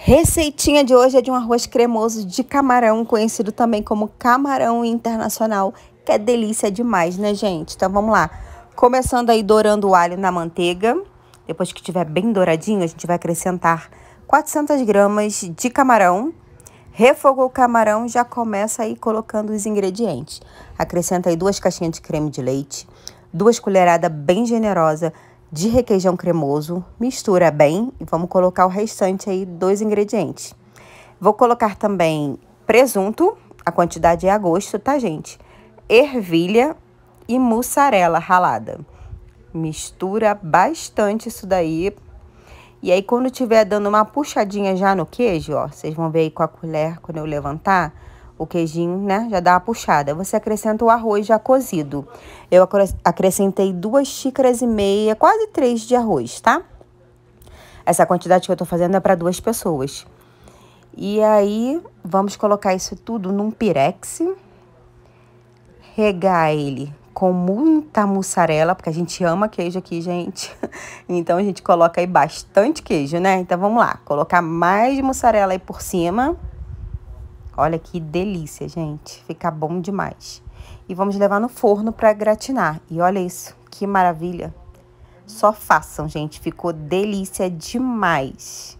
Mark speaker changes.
Speaker 1: Receitinha de hoje é de um arroz cremoso de camarão, conhecido também como camarão internacional, que é delícia demais, né, gente? Então vamos lá. Começando aí dourando o alho na manteiga. Depois que tiver bem douradinho, a gente vai acrescentar 400 gramas de camarão. Refogou o camarão, já começa aí colocando os ingredientes. Acrescenta aí duas caixinhas de creme de leite, duas colheradas bem generosa de requeijão cremoso, mistura bem e vamos colocar o restante aí dos ingredientes. Vou colocar também presunto, a quantidade é a gosto, tá, gente? Ervilha e mussarela ralada. Mistura bastante isso daí. E aí quando tiver dando uma puxadinha já no queijo, ó, vocês vão ver aí com a colher quando eu levantar, o queijinho, né? Já dá uma puxada. Você acrescenta o arroz já cozido. Eu acrescentei duas xícaras e meia, quase três de arroz, tá? Essa quantidade que eu tô fazendo é para duas pessoas. E aí, vamos colocar isso tudo num pirex. Regar ele com muita mussarela, porque a gente ama queijo aqui, gente. Então a gente coloca aí bastante queijo, né? Então vamos lá, colocar mais mussarela aí por cima. Olha que delícia, gente. Fica bom demais. E vamos levar no forno para gratinar. E olha isso, que maravilha. Só façam, gente. Ficou delícia demais.